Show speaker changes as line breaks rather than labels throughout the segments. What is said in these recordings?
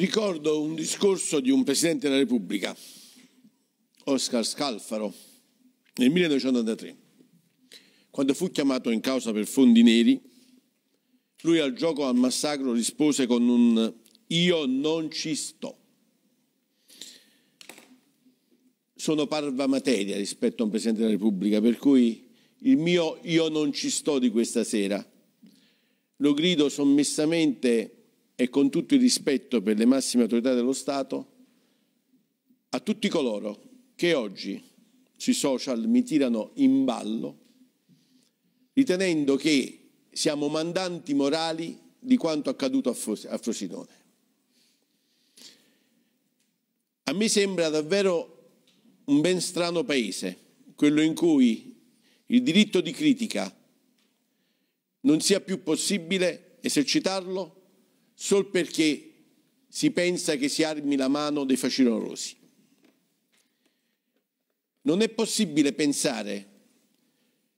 ricordo un discorso di un Presidente della Repubblica, Oscar Scalfaro, nel 1983, quando fu chiamato in causa per fondi neri, lui al gioco al massacro rispose con un io non ci sto. Sono parva materia rispetto a un Presidente della Repubblica, per cui il mio io non ci sto di questa sera lo grido sommessamente e con tutto il rispetto per le massime autorità dello Stato, a tutti coloro che oggi sui social mi tirano in ballo, ritenendo che siamo mandanti morali di quanto accaduto a Frosinone. A me sembra davvero un ben strano paese, quello in cui il diritto di critica non sia più possibile esercitarlo solo perché si pensa che si armi la mano dei facinorosi. Non è possibile pensare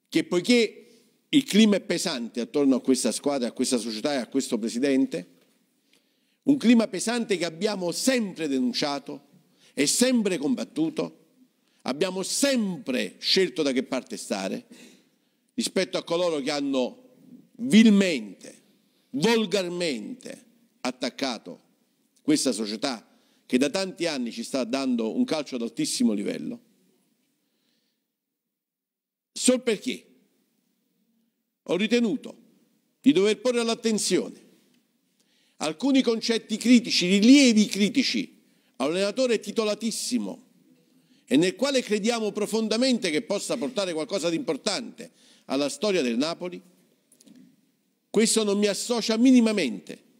che poiché il clima è pesante attorno a questa squadra, a questa società e a questo presidente, un clima pesante che abbiamo sempre denunciato e sempre combattuto, abbiamo sempre scelto da che parte stare rispetto a coloro che hanno vilmente, volgarmente, attaccato questa società che da tanti anni ci sta dando un calcio ad altissimo livello, solo perché ho ritenuto di dover porre all'attenzione alcuni concetti critici, rilievi critici a un allenatore titolatissimo e nel quale crediamo profondamente che possa portare qualcosa di importante alla storia del Napoli, questo non mi associa minimamente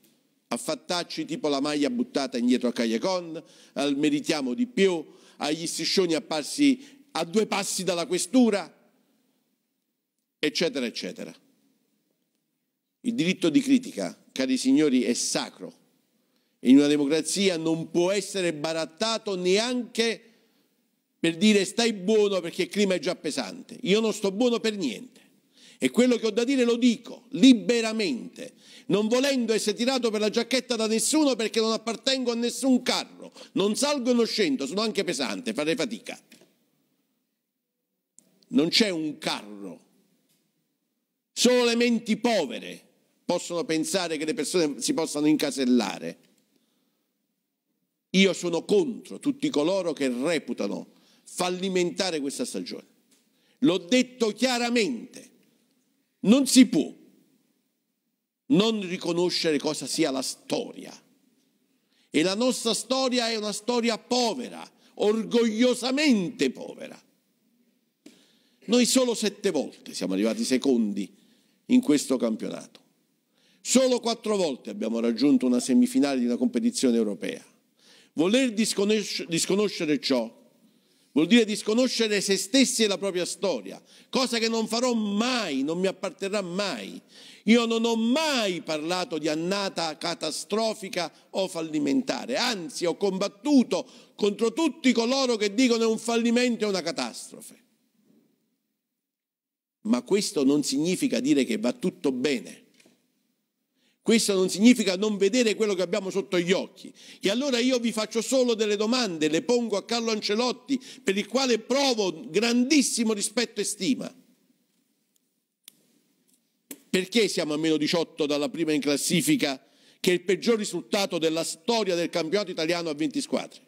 a fattacci tipo la maglia buttata indietro a Cagliacon, al meritiamo di più, agli striscioni apparsi a due passi dalla questura, eccetera, eccetera. Il diritto di critica, cari signori, è sacro. In una democrazia non può essere barattato neanche per dire stai buono perché il clima è già pesante. Io non sto buono per niente. E quello che ho da dire lo dico liberamente, non volendo essere tirato per la giacchetta da nessuno perché non appartengo a nessun carro, non salgo e non scendo, sono anche pesante, farei fatica. Non c'è un carro, solo le menti povere possono pensare che le persone si possano incasellare. Io sono contro tutti coloro che reputano fallimentare questa stagione. L'ho detto chiaramente. Non si può non riconoscere cosa sia la storia. E la nostra storia è una storia povera, orgogliosamente povera. Noi solo sette volte siamo arrivati secondi in questo campionato. Solo quattro volte abbiamo raggiunto una semifinale di una competizione europea. Voler disconoscere ciò Vuol dire disconoscere se stessi e la propria storia, cosa che non farò mai, non mi apparterrà mai. Io non ho mai parlato di annata catastrofica o fallimentare, anzi ho combattuto contro tutti coloro che dicono è un fallimento e una catastrofe. Ma questo non significa dire che va tutto bene. Questo non significa non vedere quello che abbiamo sotto gli occhi. E allora io vi faccio solo delle domande, le pongo a Carlo Ancelotti, per il quale provo grandissimo rispetto e stima. Perché siamo a meno 18 dalla prima in classifica, che è il peggior risultato della storia del campionato italiano a 20 squadre?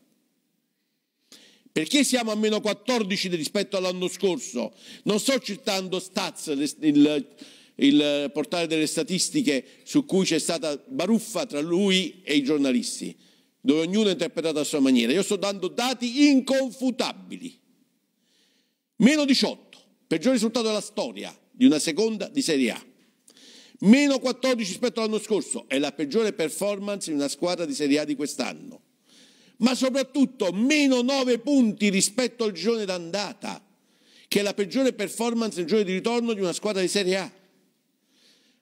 Perché siamo a meno 14 rispetto all'anno scorso? Non sto citando Staz, il il portale delle statistiche su cui c'è stata baruffa tra lui e i giornalisti, dove ognuno è interpretato a sua maniera. Io sto dando dati inconfutabili. Meno 18, peggior risultato della storia di una seconda di Serie A. Meno 14 rispetto all'anno scorso, è la peggiore performance di una squadra di Serie A di quest'anno. Ma soprattutto meno 9 punti rispetto al girone d'andata, che è la peggiore performance nel giorno di ritorno di una squadra di Serie A.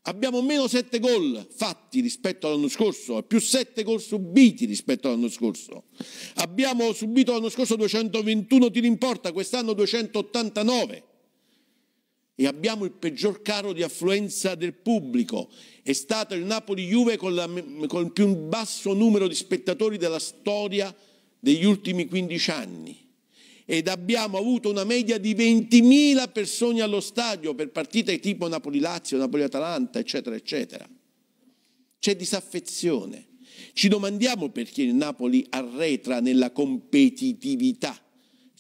Abbiamo meno 7 gol fatti rispetto all'anno scorso, più 7 gol subiti rispetto all'anno scorso. Abbiamo subito l'anno scorso 221 tiri in porta, quest'anno 289. E abbiamo il peggior caro di affluenza del pubblico. È stato il Napoli-Juve con, la, con il più basso numero di spettatori della storia degli ultimi 15 anni ed abbiamo avuto una media di 20.000 persone allo stadio per partite tipo Napoli-Lazio, Napoli-Atalanta, eccetera, eccetera. C'è disaffezione. Ci domandiamo perché il Napoli arretra nella competitività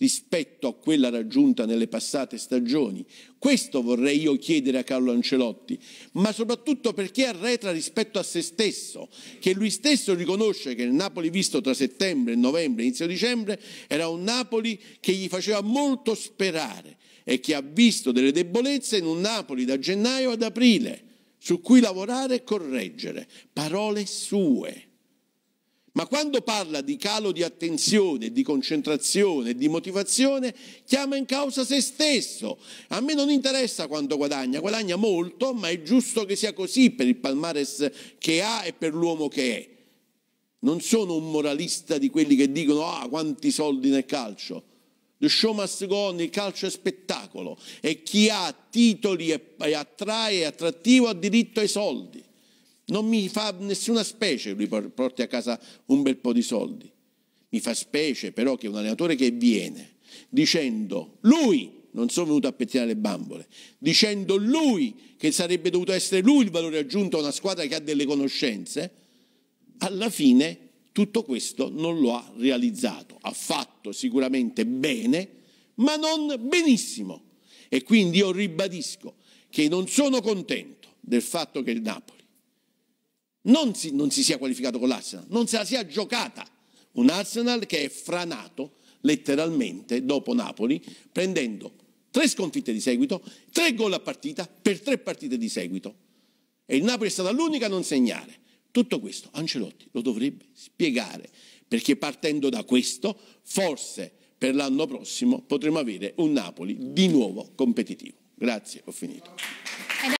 rispetto a quella raggiunta nelle passate stagioni. Questo vorrei io chiedere a Carlo Ancelotti, ma soprattutto perché arretra rispetto a se stesso, che lui stesso riconosce che il Napoli visto tra settembre, e novembre, inizio dicembre era un Napoli che gli faceva molto sperare e che ha visto delle debolezze in un Napoli da gennaio ad aprile, su cui lavorare e correggere. Parole sue. Ma quando parla di calo di attenzione, di concentrazione, di motivazione, chiama in causa se stesso. A me non interessa quanto guadagna, guadagna molto, ma è giusto che sia così per il palmares che ha e per l'uomo che è. Non sono un moralista di quelli che dicono ah quanti soldi nel calcio. The show must go on, il calcio è spettacolo e chi ha titoli e attrae e attrattivo ha diritto ai soldi. Non mi fa nessuna specie che lui porti a casa un bel po' di soldi. Mi fa specie però che un allenatore che viene dicendo lui non sono venuto a pettinare le bambole, dicendo lui che sarebbe dovuto essere lui il valore aggiunto a una squadra che ha delle conoscenze, alla fine tutto questo non lo ha realizzato. Ha fatto sicuramente bene, ma non benissimo. E quindi io ribadisco che non sono contento del fatto che il Napoli non si, non si sia qualificato con l'Arsenal, non se la sia giocata. Un Arsenal che è franato letteralmente dopo Napoli, prendendo tre sconfitte di seguito, tre gol a partita per tre partite di seguito. E il Napoli è stata l'unica a non segnare. Tutto questo Ancelotti lo dovrebbe spiegare, perché partendo da questo, forse per l'anno prossimo potremo avere un Napoli di nuovo competitivo. Grazie, ho finito.